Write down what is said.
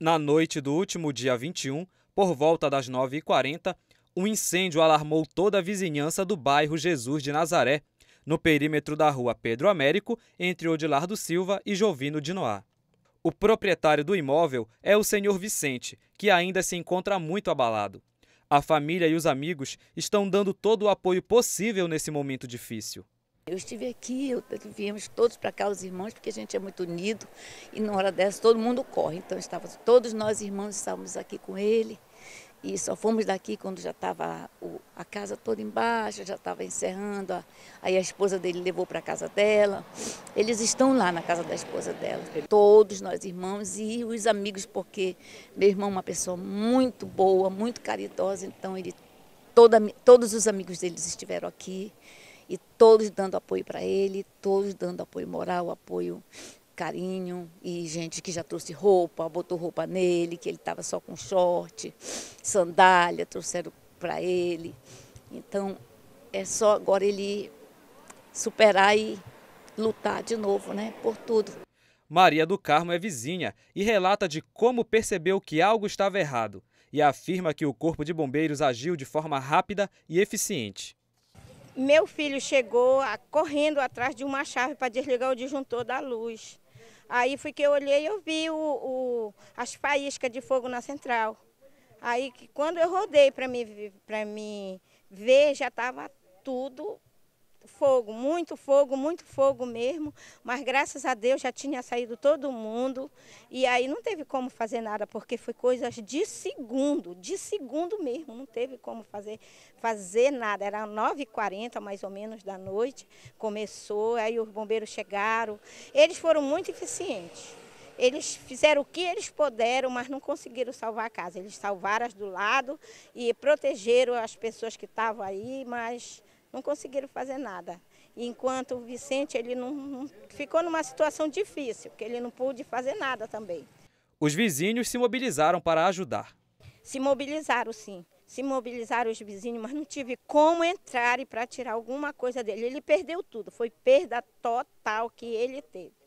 Na noite do último dia 21, por volta das 9h40, um incêndio alarmou toda a vizinhança do bairro Jesus de Nazaré, no perímetro da rua Pedro Américo, entre Odilardo Silva e Jovino de Noá. O proprietário do imóvel é o senhor Vicente, que ainda se encontra muito abalado. A família e os amigos estão dando todo o apoio possível nesse momento difícil. Eu estive aqui, eu, viemos todos para cá, os irmãos, porque a gente é muito unido e na hora dessa todo mundo corre. Então estávamos todos nós irmãos estávamos aqui com ele e só fomos daqui quando já estava a casa toda embaixo, já estava encerrando. A, aí a esposa dele levou para a casa dela. Eles estão lá na casa da esposa dela. Todos nós irmãos e os amigos, porque meu irmão é uma pessoa muito boa, muito caridosa, então ele toda, todos os amigos deles estiveram aqui. E todos dando apoio para ele, todos dando apoio moral, apoio carinho e gente que já trouxe roupa, botou roupa nele, que ele estava só com short, sandália, trouxeram para ele. Então é só agora ele superar e lutar de novo, né, por tudo. Maria do Carmo é vizinha e relata de como percebeu que algo estava errado e afirma que o Corpo de Bombeiros agiu de forma rápida e eficiente. Meu filho chegou a, correndo atrás de uma chave para desligar o disjuntor da luz. Aí foi que eu olhei e eu vi o, o, as faíscas de fogo na central. Aí quando eu rodei para me, me ver, já estava tudo fogo, muito fogo, muito fogo mesmo, mas graças a Deus já tinha saído todo mundo e aí não teve como fazer nada, porque foi coisas de segundo, de segundo mesmo, não teve como fazer, fazer nada. Era 9h40 mais ou menos da noite, começou, aí os bombeiros chegaram, eles foram muito eficientes. Eles fizeram o que eles puderam, mas não conseguiram salvar a casa. Eles salvaram as do lado e protegeram as pessoas que estavam aí, mas não conseguiram fazer nada. Enquanto o Vicente ele não, não, ficou numa situação difícil, porque ele não pôde fazer nada também. Os vizinhos se mobilizaram para ajudar. Se mobilizaram sim, se mobilizaram os vizinhos, mas não tive como entrar e para tirar alguma coisa dele. Ele perdeu tudo, foi perda total que ele teve.